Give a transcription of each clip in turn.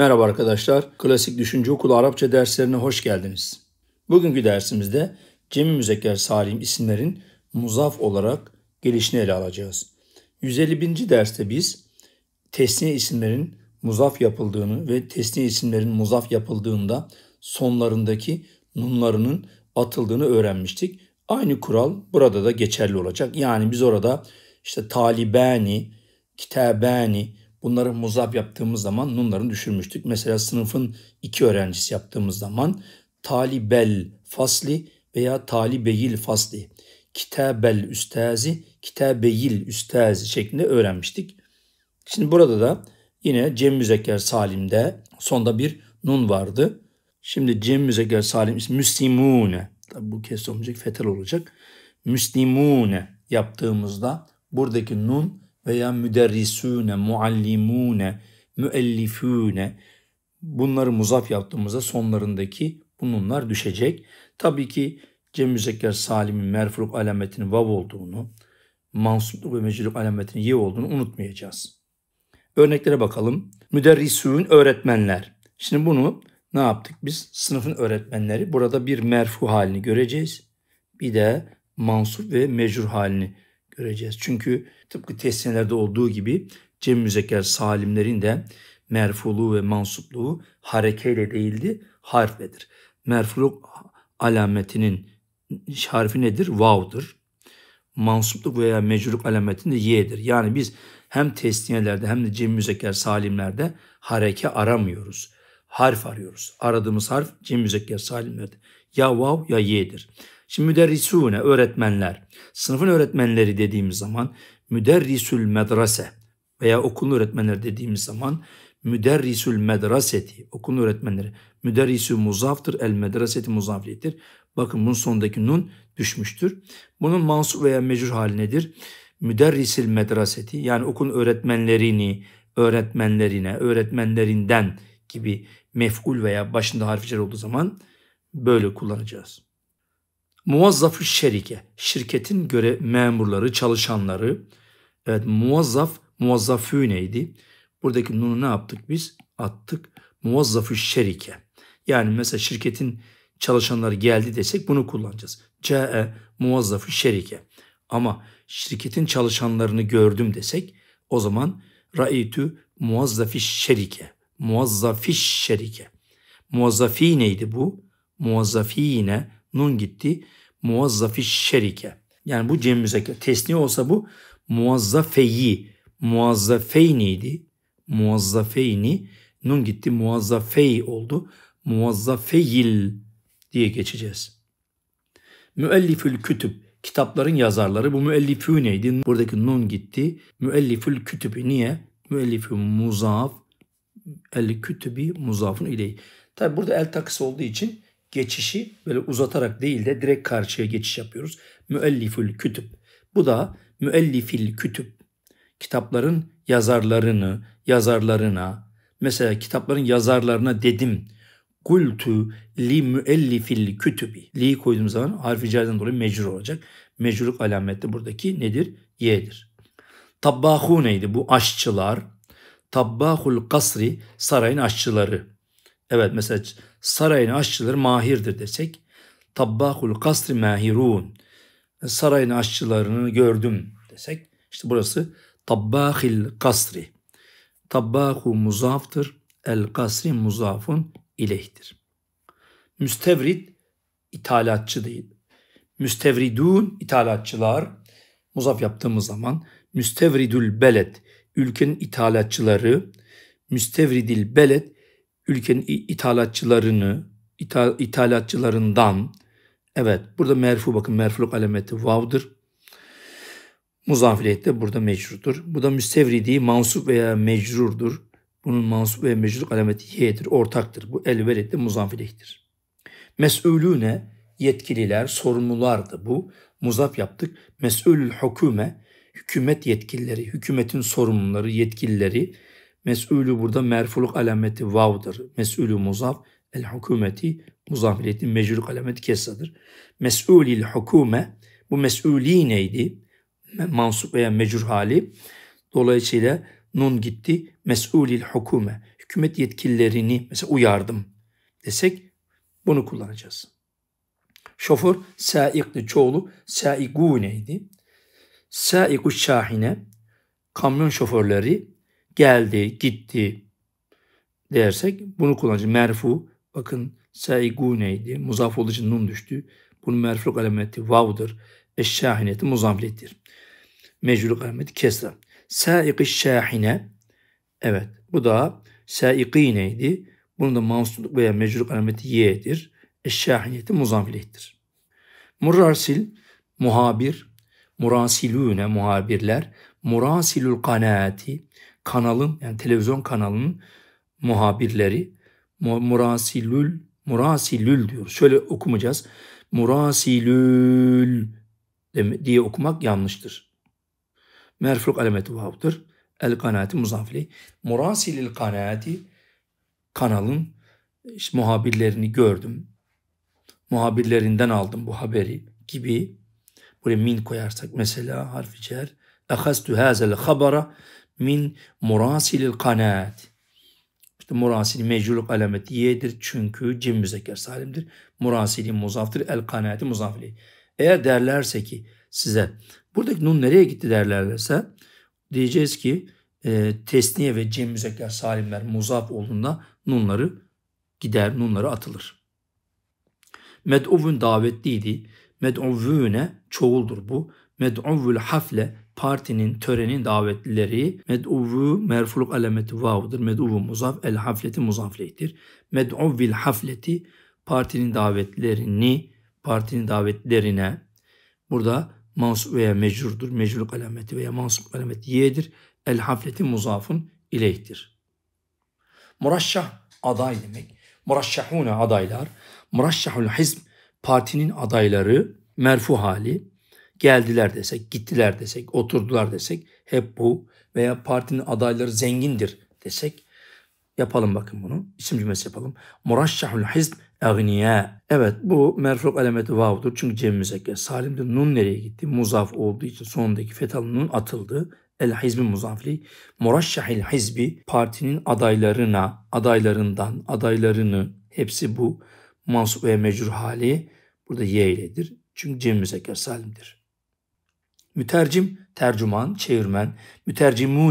Merhaba arkadaşlar, Klasik Düşünce Okulu Arapça derslerine hoş geldiniz. Bugünkü dersimizde Cem Müzekker Salim isimlerin muzaf olarak gelişini ele alacağız. 151. derste biz tesniye isimlerin muzaf yapıldığını ve tesniye isimlerin muzaf yapıldığında sonlarındaki nunlarının atıldığını öğrenmiştik. Aynı kural burada da geçerli olacak. Yani biz orada işte talibani, kitabani, Bunları muzab yaptığımız zaman nunlarını düşürmüştük. Mesela sınıfın iki öğrencisi yaptığımız zaman talibel fasli veya talibeyil fasli, kitabel üstazi, kitabeyil üstazi şeklinde öğrenmiştik. Şimdi burada da yine Cem Müzekker Salim'de sonda bir nun vardı. Şimdi Cem Müzekker Salim ismi Müslimune. Tabi bu kes olmayacak, fetel olacak. Müslimune yaptığımızda buradaki nun veya müderrisune, muallimune, müellifune bunları muzaf yaptığımızda sonlarındaki bununlar düşecek. Tabii ki Cem Müzekker Salim'in merfuluk alametinin vav olduğunu, mansupluk ve mecluluk alametinin ye olduğunu unutmayacağız. Örneklere bakalım. Müderrisün öğretmenler. Şimdi bunu ne yaptık biz? Sınıfın öğretmenleri. Burada bir merfu halini göreceğiz. Bir de mansup ve mecrur halini göreceğiz. Çünkü tıpkı tesnelerde olduğu gibi cem müzekker salimlerin de merfuluğu ve mansupluğu harekeyle değildi, harfledir. Merfuluk alametinin harfi nedir? Vav'dır. Mansupluk veya mecruluk alametinde ye'dir. Yani biz hem tesniyelerde hem de cem müzekker salimlerde hareke aramıyoruz. Harf arıyoruz. Aradığımız harf cem müzekker salimlerde. Ya vav ya ye'dir. Şimdi müderrisune öğretmenler. Sınıfın öğretmenleri dediğimiz zaman müderrisül medrese veya okulun öğretmenleri dediğimiz zaman müderrisül medreseti okulun öğretmenleri. Müderrisü muzaftır el medreseti muzafliyettir. Bakın bunun sondaki nun düşmüştür. Bunun mansur veya mecrur hali nedir? Müderrisil medreseti yani okulun öğretmenlerini öğretmenlerine, öğretmenlerinden gibi mef'ul veya başında harfi olduğu zaman böyle kullanacağız. Muvazzafı şerike, şirketin göre memurları, çalışanları. Evet muvazzaf, muvazzafü neydi? Buradaki nunu ne yaptık biz? Attık. Muvazzafü şerike. Yani mesela şirketin çalışanları geldi desek bunu kullanacağız. C'e muvazzafı şerike. Ama şirketin çalışanlarını gördüm desek o zaman ra'itü muazzafi şerike. Muazzafi şerike. Muazzafi neydi bu? Muazzafine Nun gitti. Muazzafi şerike. Yani bu cem müzekker. Tesni olsa bu muazzafeyi. Muazzafeyniydi. Muazzafeyni. Nun gitti muazzafey oldu. Muazzafeyil diye geçeceğiz. Müellifül kütüb kitapların yazarları bu müellifü neydi? Buradaki nun gitti. Müellifül kütübü niye? Müellifü muzaf el kütübi muzafun iley. Tabi burada el takısı olduğu için geçişi böyle uzatarak değil de direkt karşıya geçiş yapıyoruz. Müellifül kütüp. Bu da müellifil kütüp. Kitapların yazarlarını, yazarlarına, mesela kitapların yazarlarına dedim. Kultu li müellifil kütübi. Li koyduğum zaman harfi caizden dolayı mecrur olacak. Mecruluk alameti buradaki nedir? Y'dir. Tabbahu neydi? Bu aşçılar. Tabbahul kasri sarayın aşçıları. Evet mesela Sarayın aşçıları mahirdir desek tabbahul kasri mahirun. Sarayın aşçılarını gördüm desek işte burası tabbahil kasri. Tabbahu muzaftır. El kasri muzafun ileyhtir. Müstevrid ithalatçı değil. Müstevridun ithalatçılar muzaf yaptığımız zaman müstevridül belet ülkenin ithalatçıları müstevridil belet ülkenin ithalatçılarını, ithal, ithalatçılarından, evet burada merfu bakın merfuluk alameti vav'dır. Muzafiliyet de burada mecrurdur. Bu da müstevridi mansup veya mecrurdur. Bunun mansup veya mecrurluk alameti y'dir, ortaktır. Bu elvelet de muzafiliyettir. Mes'ulüne yetkililer, sorumlulardı bu. Muzaf yaptık. Mes'ul hukume, hükümet yetkilileri, hükümetin sorumluları, yetkilileri, Mes'ulü burada merfuluk alameti vav'dır. Mes'ulü muzaf el hukumeti muzaf Mecruluk alameti kesadır. Mes'ulil hukume bu mes'uli neydi? Mansup veya mecrur hali. Dolayısıyla nun gitti. Mes'ulil hukume. Hükümet yetkililerini mesela uyardım desek bunu kullanacağız. Şoför saikli çoğulu neydi? Saiku şahine kamyon şoförleri geldi, gitti dersek bunu kullanacağız. Merfu bakın neydi? Muzaf olduğu nun düştü. Bunun merfuluk alameti vav'dır. Eşşahineti muzamlettir. Mecruluk alameti kesra. Saiki şahine evet bu da neydi? Bunun da mansulluk veya mecruluk alameti y'dir. Eşşahineti muzamlettir. Murarsil muhabir murasilûne muhabirler, murasilül kanaati kanalın yani televizyon kanalının muhabirleri murasilül murasilül diyor. Şöyle okumayacağız. Murasilül diye okumak yanlıştır. Merfuk alameti vav'dır. El kanaati muzafli. Murasilül kanaati kanalın işte muhabirlerini gördüm. Muhabirlerinden aldım bu haberi gibi Buraya min koyarsak mesela harfi cer. Ehastu hazel habara min murasilil kanaat. İşte murasili mecruluk alameti yedir çünkü cim müzekker salimdir. Murasili muzaftır el kanaati muzafili. Eğer derlerse ki size buradaki nun nereye gitti derlerse diyeceğiz ki e, tesniye ve cem müzekker salimler muzaf olduğunda nunları gider, nunları atılır. Med'uvun davetliydi. Med'uvvune çoğuldur bu. Med'uvvul hafle partinin, törenin davetlileri. Med'uvvu merfuluk alameti vav'dır. Med'uvvu muzaf, el hafleti muzafleydir. Med'uvvil hafleti partinin davetlerini, partinin davetlerine. Burada mansup veya mecrurdur. Mecruluk alameti veya mansup alameti ye'dir. El hafleti muzafun ileyhtir. Muraşşah aday demek. Muraşşahune adaylar. Muraşşahul hizm partinin adayları merfu hali geldiler desek, gittiler desek, oturdular desek hep bu veya partinin adayları zengindir desek yapalım bakın bunu. İsim cümlesi yapalım. Muraşşahul hizb agniya. Evet bu merfuk alameti vavdur çünkü cem müzekker. Salim'de nun nereye gitti? Muzaf olduğu için sondaki fetalı nun atıldı. El hizbi muzafli. Muraşşahil hizbi partinin adaylarına, adaylarından, adaylarını hepsi bu mansup ve mecrur hali burada ye iledir. Çünkü cem müzekker salimdir. Mütercim, tercüman, çevirmen,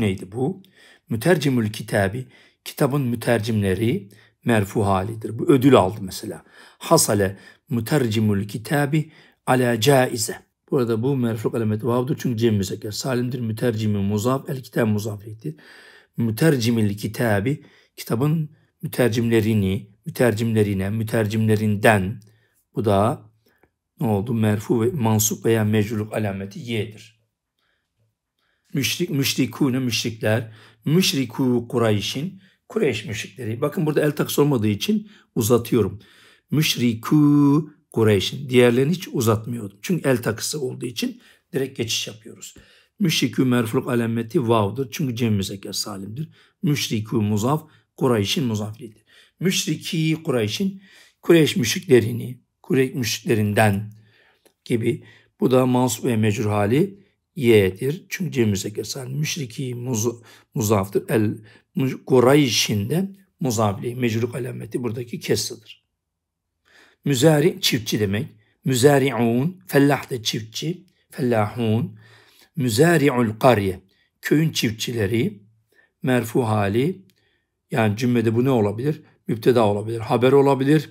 neydi bu. Mütercimül kitabi, kitabın mütercimleri merfu halidir. Bu ödül aldı mesela. Hasale mütercimül kitabi ala caize. Burada bu merfu alameti vavdur çünkü cem müzekker salimdir. Mütercimi muzaf, el kitab muzafiyettir. Mütercimül kitabi, kitabın mütercimlerini, mütercimlerine, mütercimlerinden bu da ne oldu? Merfu ve mansup veya mecruluk alameti yedir. Müşrik, müşrikûne müşrikler, müşrikû Kureyş'in, Kureyş müşrikleri. Bakın burada el taks olmadığı için uzatıyorum. Müşrikû Kureyş'in. Diğerlerini hiç uzatmıyordum. Çünkü el takısı olduğu için direkt geçiş yapıyoruz. Müşrikû merfuluk alameti vav'dır. Çünkü cem müzekker salimdir. Müşrikû muzaf Kureyş'in muzaflidir müşriki Kureyş'in Kureyş müşriklerini, Kureyş müşriklerinden gibi. Bu da mansub ve mecrur hali ye'dir. Çünkü cem müzekker salim. Müşriki muz, muzaftır. El Kureyş'inden muzafli, mecrur alameti buradaki kessıdır. Müzari çiftçi demek. Müzari'un, fellah da çiftçi. Fellahun. Müzari'ul kariye, Köyün çiftçileri, merfu hali. Yani cümlede bu ne olabilir? müpteda olabilir, haber olabilir,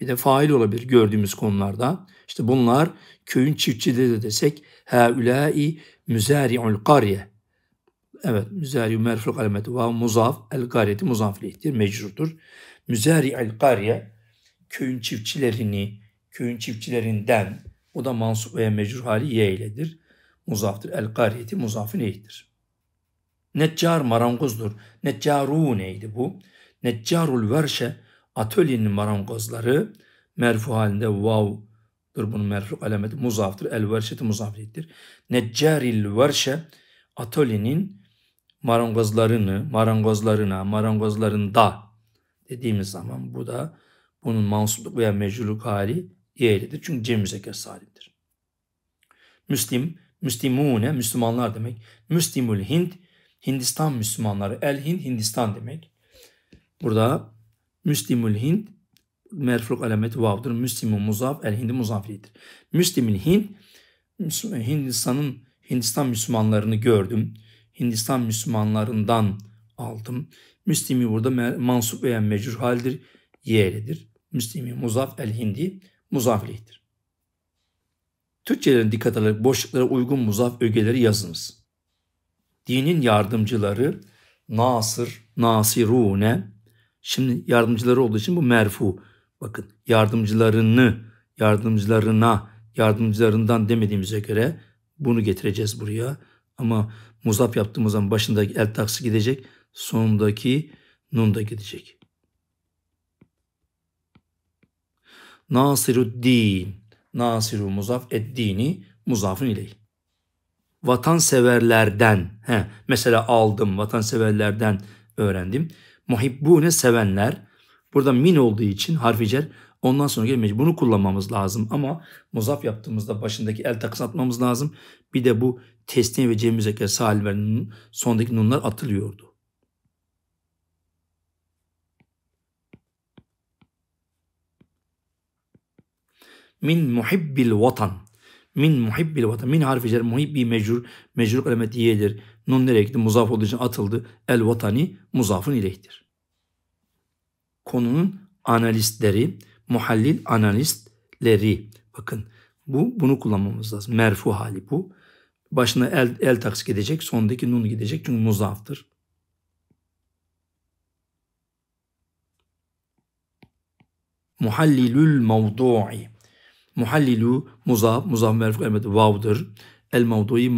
bir de fail olabilir gördüğümüz konularda. İşte bunlar köyün çiftçileri de desek haulâi müzâri'ul karye. Evet, müzâri'u merfuk alameti ve muzaf el kariyeti muzaflihtir, mecrurdur. Müzâri'ul karye köyün çiftçilerini, köyün çiftçilerinden o da mansup veya mecrur hali ye iledir. Muzaftır. El kariyeti muzafı neydir? Neccar marangozdur. Neccaruneydi bu. Neccarul Verşe atölyenin marangozları merfu halinde vav dur bunun merfu alameti muzaftır. El verşeti muzafiyettir. Neccaril Verşe atölyenin marangozlarını, marangozlarına, marangozlarında dediğimiz zaman bu da bunun mansupluk veya mecluluk hali yeğlidir. Çünkü cem müzekker salimdir. Müslim, Müslimune, Müslümanlar demek. Müslimul Hind, Hindistan Müslümanları. El Hind, Hindistan demek. Burada Müslimül Hind merfuk alameti vavdır. Müslimü muzaf, el hindi muzafiridir. Müslimül Hind, Hindistan'ın Hindistan Müslümanlarını gördüm. Hindistan Müslümanlarından aldım. Müslimi burada mansup veya mecrur haldir. Yeğlidir. Müslimi muzaf el hindi muzafilihtir. Türkçelerin dikkat alarak boşluklara uygun muzaf ögeleri yazınız. Dinin yardımcıları Nasır, Nasirune, Şimdi yardımcıları olduğu için bu merfu. Bakın yardımcılarını, yardımcılarına, yardımcılarından demediğimize göre bunu getireceğiz buraya. Ama muzaf yaptığımız zaman başındaki el taksi gidecek, sonundaki nun da gidecek. Nasiruddin, nasiru muzaf eddini, muzafın ileyh vatanseverlerden, he, mesela aldım vatanseverlerden öğrendim. Muhibbune sevenler. Burada min olduğu için harfi cer ondan sonra gelmeyecek. Bunu kullanmamız lazım ama muzaf yaptığımızda başındaki el takısı atmamız lazım. Bir de bu tesniye ve cem müzekker sahil sondaki nunlar atılıyordu. min muhibbil vatan. Min muhibbil vatan. Min harfi cer muhibbi mecrur. Mecrur alamet yedir. Nun nereye gitti? Muzaf olduğu için atıldı. El vatani muzafın ileyhtir. Konunun analistleri, muhallil analistleri. Bakın bu bunu kullanmamız lazım. Merfu hali bu. Başına el, el taksit gidecek. Sondaki nun gidecek. Çünkü muzaftır. Muhallilül mevdu'i. Muhallilu muzaf, muzaf merfu alameti vavdır. El mavdu'i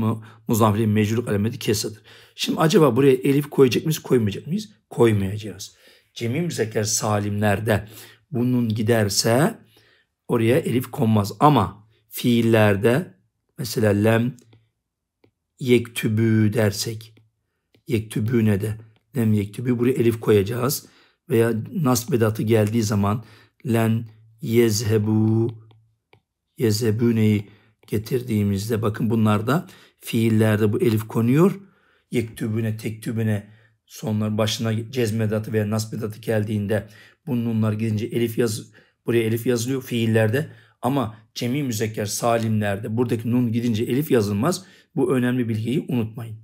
muzafli mecruluk alameti kesadır. Şimdi acaba buraya elif koyacak mıyız, koymayacak mıyız? Koymayacağız. Cemim müzekker salimlerde bunun giderse oraya elif konmaz. Ama fiillerde mesela lem yektübü dersek yektübüne de lem yektübü buraya elif koyacağız. Veya nasbedatı geldiği zaman len yezhebu yezebüneyi getirdiğimizde bakın bunlarda fiillerde bu elif konuyor. Yektübüne, tektübüne sonlar başına cezmedatı veya nasbedatı geldiğinde bununlar gidince elif yaz buraya elif yazılıyor fiillerde ama cemi müzekker salimlerde buradaki nun gidince elif yazılmaz. Bu önemli bilgiyi unutmayın.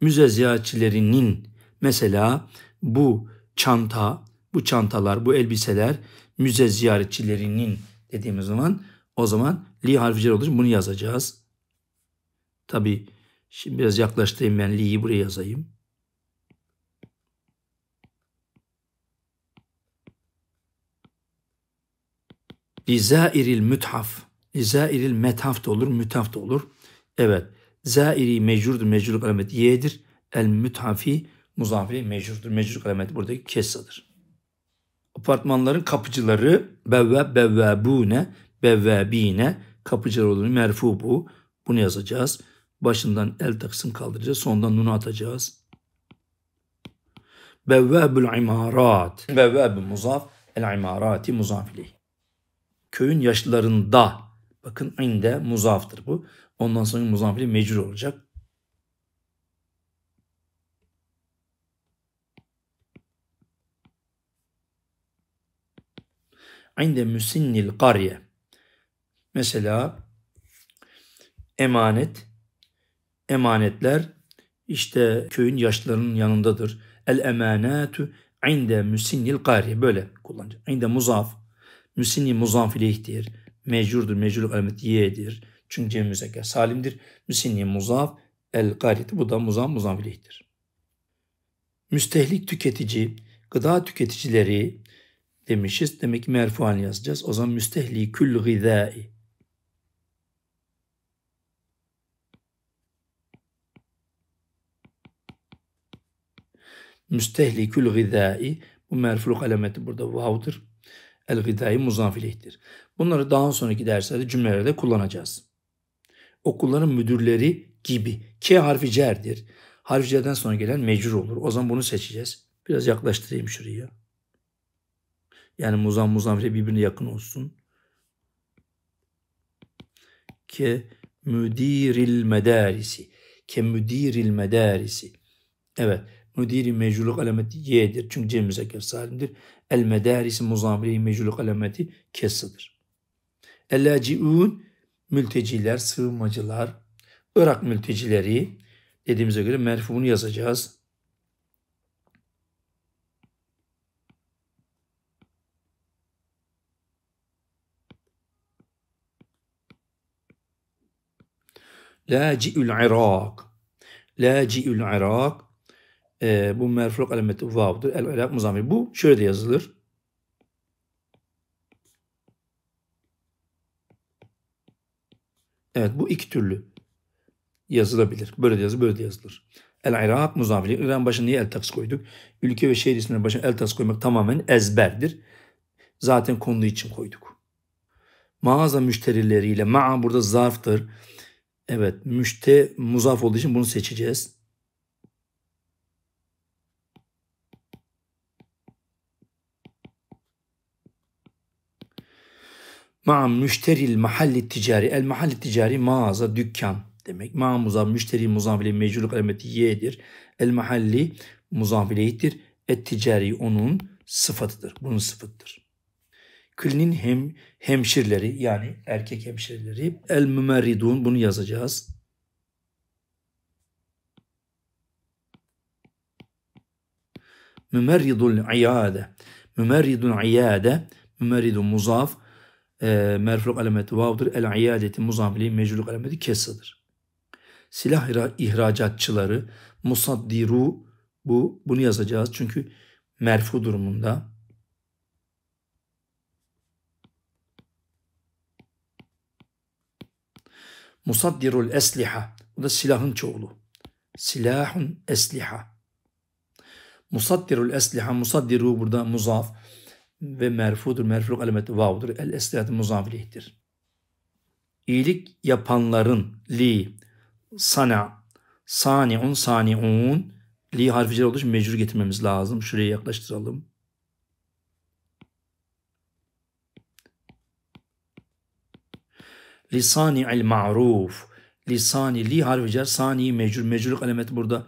Müze ziyaretçilerinin mesela bu çanta, bu çantalar, bu elbiseler müze ziyaretçilerinin dediğimiz zaman o zaman li harfi cer olur, bunu yazacağız. Tabi şimdi biraz yaklaştırayım ben li'yi buraya yazayım. Lizairil müthaf. Lizairil methaf da olur, müthaf da olur. Evet. Zairi mecurdur, mecrur alamet y'dir. El müthafi muzafi mecurdur. Mecrur alamet buradaki kesadır apartmanların kapıcıları bevve bevvebune bevvebine kapıcılar olduğunu merfu bu. Bunu yazacağız. Başından el taksın kaldıracağız. Sondan nunu atacağız. Bevvebül imarat. Bevvebü muzaf. El imarati muzaf ileyh. Köyün yaşlarında. Bakın inde muzaftır bu. Ondan sonra muzaf mecbur olacak. inde müsinnil karye. Mesela emanet, emanetler işte köyün yaşlılarının yanındadır. El emanatu inde müsinnil karye. Böyle kullanacak. İnde muzaf, müsinni muzaf ileyhtir. Mecurdur, mecur alamet ye'dir. Çünkü cem müzekker salimdir. Müsinni muzaf el garit. Bu da muzaf muzaf ileyhtir. Müstehlik tüketici, gıda tüketicileri demişiz. Demek ki merfuan yazacağız. O zaman müstehli kül müstehli kül gıdai. Bu merfuluk alameti burada vav'dır. El gıdai muzanfilehtir. Bunları daha sonraki derslerde cümlelerde kullanacağız. Okulların müdürleri gibi. K harfi cerdir. Harfi cerden sonra gelen mecrur olur. O zaman bunu seçeceğiz. Biraz yaklaştırayım şuraya. Yani muzam muzamire şey birbirine yakın olsun. Ke müdiril medarisi. Ke müdiril medarisi. Evet. Müdiri mecluluk alameti y'dir. Çünkü cem müzekker salimdir. El medarisi muzamire mecluluk alameti kessıdır. Ellaciun mülteciler, sığınmacılar, Irak mültecileri dediğimize göre merfumunu yazacağız. Laci'ül Irak. Laci'ül Irak. E, bu merfuk alameti vav'dır. El Irak muzamir. Bu şöyle de yazılır. Evet bu iki türlü yazılabilir. Böyle de yazılır, böyle de yazılır. El Irak muzafili. İran başına niye el taks koyduk? Ülke ve şehir isimlerine başına el taks koymak tamamen ezberdir. Zaten konu için koyduk. Mağaza müşterileriyle ma'a burada zarftır. Evet müşte muzaf olduğu için bunu seçeceğiz. Ma müşteril mahalli ticari. El mahalli ticari mağaza, dükkan demek. Ma muzaf, müşteri muzaf ile mecruluk alameti y'dir. El mahalli muzaf ileyhtir. Et ticari onun sıfatıdır. Bunun sıfatıdır klinin hem hemşirleri yani erkek hemşirleri el mümerridun bunu yazacağız. Mümerridul iyade. Mümerridul iyade. Mümerridun muzaf. E, merfuk alameti vavdır. El iyadeti muzafli mecluluk alameti kesadır. Silah ihracatçıları musaddiru bu bunu yazacağız çünkü merfu durumunda Musaddirul esliha. Bu da silahın çoğulu. Silahun esliha. Musaddirul esliha. Musaddiru burada muzaf ve merfudur. Merfu alameti vavdur. El eslihatı muzaf İyilik yapanların li sana sani'un sani'un li harfi cer olduğu için mecbur getirmemiz lazım. Şuraya yaklaştıralım. lisani el ma'ruf. Lisani li harfi cer sani mecrur. Mecrurluk alameti burada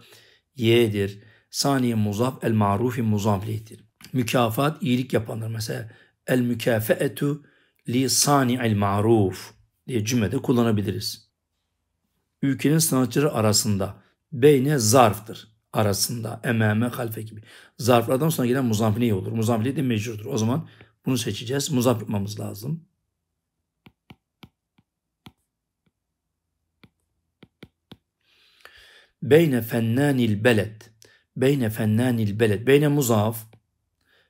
y'dir. Sani muzaf el ma'rufi muzaf lihtir. Mükafat iyilik yapanlar mesela el mükafetu li sani el ma'ruf diye cümlede kullanabiliriz. Ülkenin sanatçıları arasında beyne zarftır. Arasında, ememe, halfe gibi. Zarflardan sonra gelen muzamfiliye olur. Muzamfiliye de mecurdur. O zaman bunu seçeceğiz. Muzaf yapmamız lazım. beyne fennanil beled. Beyne fennanil beled. Beyne muzaf.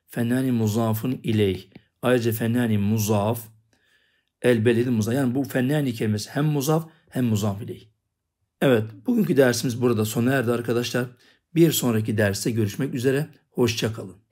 Fennani muzafın ileyh. Ayrıca fennani muzaf. El beledi muzaf. Yani bu fennani kelimesi hem muzaf hem muzaf ileyh. Evet bugünkü dersimiz burada sona erdi arkadaşlar. Bir sonraki derste görüşmek üzere. Hoşçakalın.